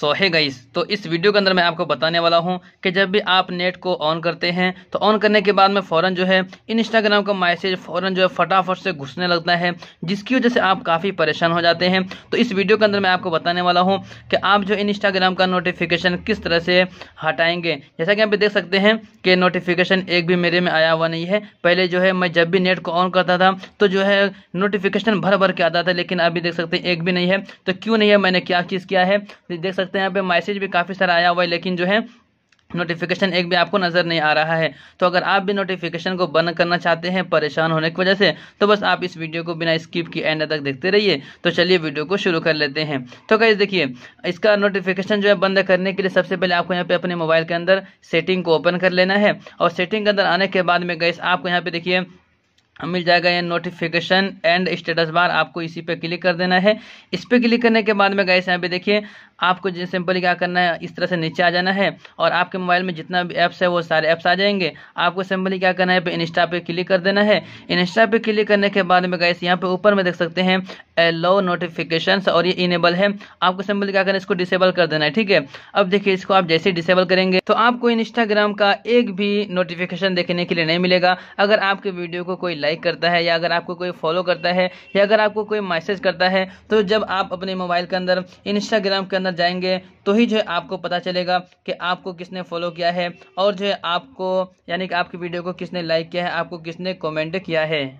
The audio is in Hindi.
सो है गाइस तो इस वीडियो के अंदर मैं आपको बताने वाला हूँ कि जब भी आप नेट को ऑन करते हैं तो ऑन करने के बाद में फ़ौरन जो है इंस्टाग्राम का मैसेज फ़ौरन जो है फटाफट से घुसने लगता है जिसकी वजह से आप काफ़ी परेशान हो जाते हैं तो इस वीडियो के अंदर मैं आपको बताने वाला हूँ कि आप जो इंस्टाग्राम का नोटिफिकेशन किस तरह से हटाएंगे जैसा कि आप देख सकते हैं कि नोटिफिकेशन एक भी मेरे में आया हुआ नहीं है पहले जो है मैं जब भी नेट को ऑन करता था तो जो है नोटिफिकेशन भर भर के आता था लेकिन अभी देख सकते हैं एक भी नहीं है तो क्यों नहीं है मैंने क्या चीज़ किया है देख सकते हैं यहाँ पे मैसेज भी काफ़ी सारा आया हुआ है लेकिन जो है नोटिफिकेशन एक भी आपको नज़र नहीं आ रहा है तो अगर आप भी नोटिफिकेशन को बंद करना चाहते हैं परेशान होने की वजह से तो बस आप इस वीडियो को बिना स्किप की एंड तक देखते रहिए तो चलिए वीडियो को शुरू कर लेते हैं तो कैसे देखिए इसका नोटिफिकेशन जो है बंद करने के लिए सबसे पहले आपको यहाँ पे अपने मोबाइल के अंदर सेटिंग को ओपन कर लेना है और सेटिंग के अंदर आने के बाद में गैस आपको यहाँ पे देखिए मिल जाएगा ये नोटिफिकेशन एंड स्टेटस बार आपको इसी पे क्लिक कर देना है इस पे क्लिक करने के बाद में गए यहाँ पे देखिए आपको जैसे सिंपली क्या करना है इस तरह से नीचे आ जाना है और आपके मोबाइल में जितना भी ऐप्स है वो सारे ऐप्स आ जाएंगे आपको सिंपली क्या करना है इंस्टा पे क्लिक कर देना है इंस्टा पे क्लिक करने के बाद में गैस यहाँ पे ऊपर में देख सकते हैं एलो नोटिफिकेशन और ये इनेबल है आपको सिंपली क्या करना है इसको डिसेबल कर देना है ठीक है अब देखिए इसको आप जैसे डिसेबल करेंगे तो आपको इंस्टाग्राम का एक भी नोटिफिकेशन देखने के लिए नहीं मिलेगा अगर आपके वीडियो को कोई लाइक करता है या अगर आपको कोई फॉलो करता है या अगर आपको कोई मैसेज करता है तो जब आप अपने मोबाइल के अंदर इंस्टाग्राम के अंदर जाएंगे तो ही जो है आपको पता चलेगा कि आपको किसने फॉलो किया है और जो है आपको यानी कि आपकी वीडियो को किसने लाइक किया है आपको किसने कमेंट किया है